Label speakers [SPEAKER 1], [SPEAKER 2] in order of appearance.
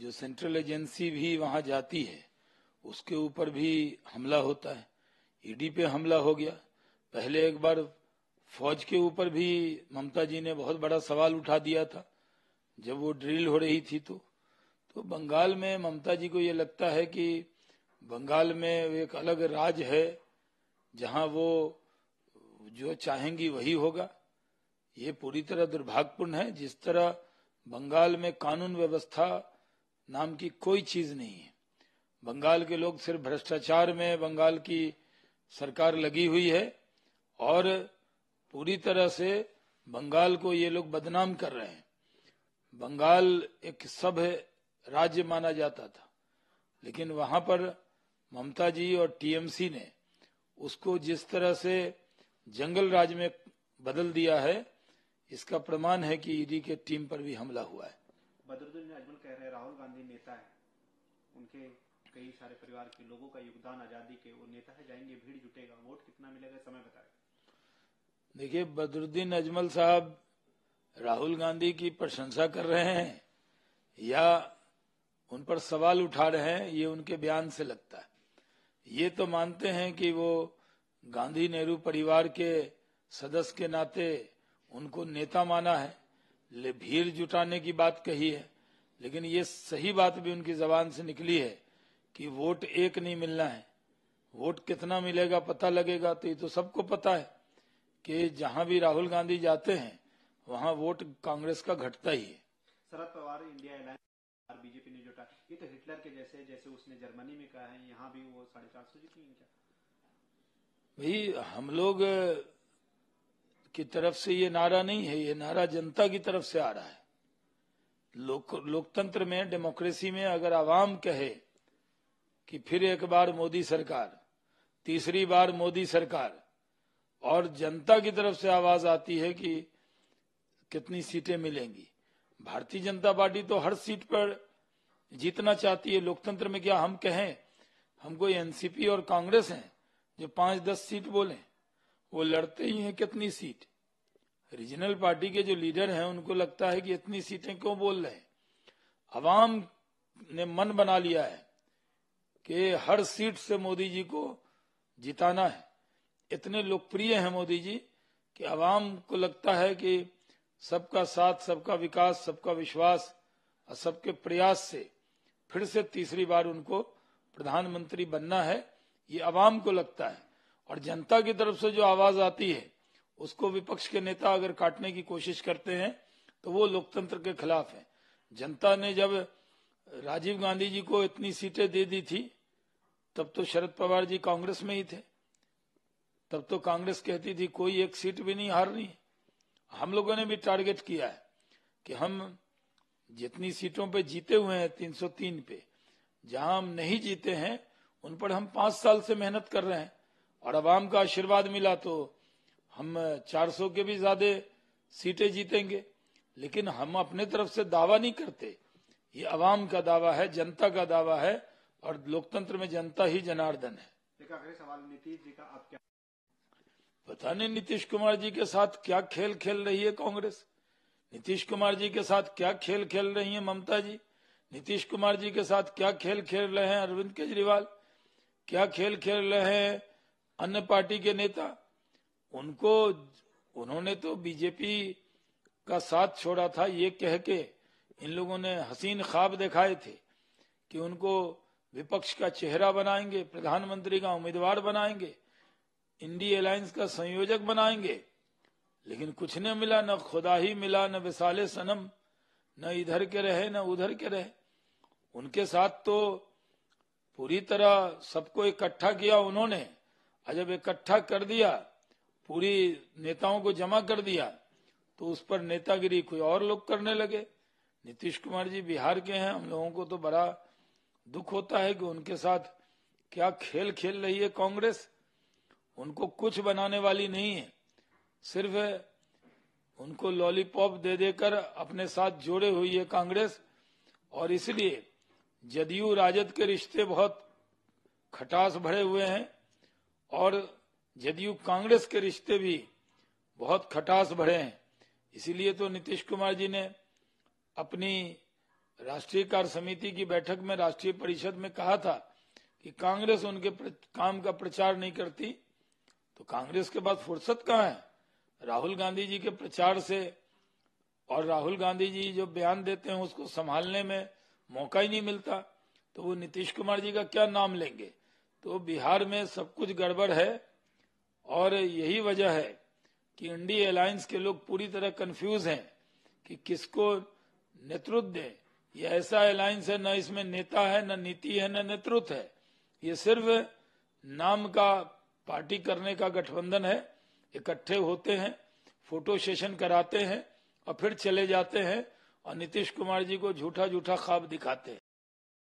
[SPEAKER 1] जो central agency भी वहां जाती है उसके ऊपर भी हमला होता है ईडी e पे हमला हो गया पहले एक बार फौज के ऊपर भी ममता जी ने बहुत बड़ा सवाल उठा दिया था जब वो ड्रिल हो रही थी तो तो बंगाल में ममता जी को ये लगता है कि बंगाल में एक अलग राज है जहां वो जो चाहेंगी वही होगा ये पूरी तरह दुर्भाग्यपूर्ण है जिस तरह बंगाल में कानून व्यवस्था नाम की कोई चीज नहीं है बंगाल के लोग सिर्फ भ्रष्टाचार में बंगाल की सरकार लगी हुई है और पूरी तरह से बंगाल को ये लोग बदनाम कर रहे हैं बंगाल एक सभ्य राज्य माना जाता था लेकिन वहां पर ममता जी और टीएमसी ने उसको जिस तरह से जंगल राज में बदल दिया है इसका प्रमाण है कि ईडी के टीम पर भी हमला हुआ है बदरुद्दीन अजमल कह रहे राहुल गांधी नेता है उनके कई सारे परिवार के लोगों का योगदान आजादी के वो नेता है जाएंगे भीड़ जुटेगा वोट कितना मिलेगा समय बताए देखिए बदरुद्दीन अजमल साहब राहुल गांधी की प्रशंसा कर रहे हैं या उन पर सवाल उठा रहे हैं ये उनके बयान से लगता है ये तो मानते हैं कि वो गांधी नेहरू परिवार के सदस्य के नाते उनको नेता माना है ले भीड़ जुटाने की बात कही है लेकिन ये सही बात भी उनकी जबान से निकली है कि वोट एक नहीं मिलना है वोट कितना मिलेगा पता लगेगा तो ये तो सबको पता है कि जहां भी राहुल गांधी जाते हैं वहां वोट कांग्रेस का घटता ही है Sharad Pawar India alliance BJP ने जुटा ये तो हिटलर के जैसे जैसे उसने जर्मनी में कहा है यहाँ भी वो साढ़े चार सौ जीतेंगे भाई हम लोग की तरफ से ये नारा नहीं है ये नारा जनता की तरफ से आ रहा है लोक लोकतंत्र में डेमोक्रेसी में अगर आवाम कहे कि फिर एक बार मोदी सरकार तीसरी बार मोदी सरकार और जनता की तरफ से आवाज आती है कि कितनी सीटें मिलेंगी भारतीय जनता पार्टी तो हर सीट पर जीतना चाहती है लोकतंत्र में क्या हम कहें हमको एनसीपी और कांग्रेस हैं जो पांच दस सीट बोले वो लड़ते ही हैं कितनी सीट रीजनल पार्टी के जो लीडर हैं उनको लगता है कि इतनी सीटें क्यों बोल रहे हैं अवाम ने मन बना लिया है कि हर सीट से मोदी जी को जिताना है इतने लोकप्रिय हैं मोदी जी कि अवाम को लगता है कि सबका साथ सबका विकास सबका विश्वास और सबके प्रयास से फिर से तीसरी बार उनको प्रधानमंत्री बनना है ये अवाम को लगता है और जनता की तरफ से जो आवाज आती है उसको विपक्ष के नेता अगर काटने की कोशिश करते हैं तो वो लोकतंत्र के खिलाफ है जनता ने जब राजीव गांधी जी को इतनी सीटें दे दी थी तब तो शरद पवार जी कांग्रेस में ही थे तब तो कांग्रेस कहती थी कोई एक सीट भी नहीं हारनी हम लोगों ने भी टारगेट किया है कि हम जितनी सीटों पे जीते हुए हैं 303 पे जहां हम नहीं जीते हैं उन पर हम पांच साल से मेहनत कर रहे हैं और अवाम का आशीर्वाद मिला तो हम 400 के भी ज्यादा सीटें जीतेंगे लेकिन हम अपने तरफ से दावा नहीं करते ये अवाम का दावा है जनता का दावा है और लोकतंत्र में जनता ही जनार्दन है नीतीश जी का आप पता नहीं नीतीश कुमार जी के साथ क्या खेल खेल रही है कांग्रेस नीतीश कुमार जी के साथ क्या खेल खेल रही है ममता जी नीतीश कुमार जी के साथ क्या खेल खेल रहे हैं अरविंद केजरीवाल क्या खेल खेल रहे हैं अन्य पार्टी के नेता उनको उन्होंने तो बीजेपी का साथ छोड़ा था ये कह के इन लोगों ने हसीन ख्वाब दिखाए थे कि उनको विपक्ष का चेहरा बनाएंगे प्रधानमंत्री का उम्मीदवार बनाएंगे इंडी अलायंस का संयोजक बनाएंगे लेकिन कुछ न मिला न खुदा ही मिला न विशाले सनम न इधर के रहे न उधर के रहे उनके साथ तो पूरी तरह सबको इकट्ठा किया उन्होंने जब इकट्ठा कर दिया पूरी नेताओं को जमा कर दिया तो उस पर नेतागिरी कोई और लोग करने लगे नीतीश कुमार जी बिहार के हैं हम लोगों को तो बड़ा दुख होता है कि उनके साथ क्या खेल खेल रही है कांग्रेस उनको कुछ बनाने वाली नहीं है सिर्फ उनको लॉलीपॉप दे देकर अपने साथ जोड़े हुई है कांग्रेस और इसलिए जदयू राजद के रिश्ते बहुत खटास भरे हुए हैं और जदयू कांग्रेस के रिश्ते भी बहुत खटास भरे हैं इसीलिए तो नीतीश कुमार जी ने अपनी राष्ट्रीय कार्य समिति की बैठक में राष्ट्रीय परिषद में कहा था कि कांग्रेस उनके काम का प्रचार नहीं करती तो कांग्रेस के बाद फुर्सत कहाँ है राहुल गांधी जी के प्रचार से और राहुल गांधी जी जो बयान देते हैं उसको संभालने में मौका ही नहीं मिलता तो वो नीतीश कुमार जी का क्या नाम लेंगे तो बिहार में सब कुछ गड़बड़ है और यही वजह है कि इंडी अलायंस के लोग पूरी तरह कंफ्यूज हैं कि किसको नेतृत्व दें ये ऐसा अलायंस है न इसमें नेता है न नीति है न नेतृत्व है ये सिर्फ नाम का पार्टी करने का गठबंधन है इकट्ठे होते हैं फोटो सेशन कराते हैं और फिर चले जाते हैं और नीतीश कुमार जी को झूठा झूठा खाब दिखाते हैं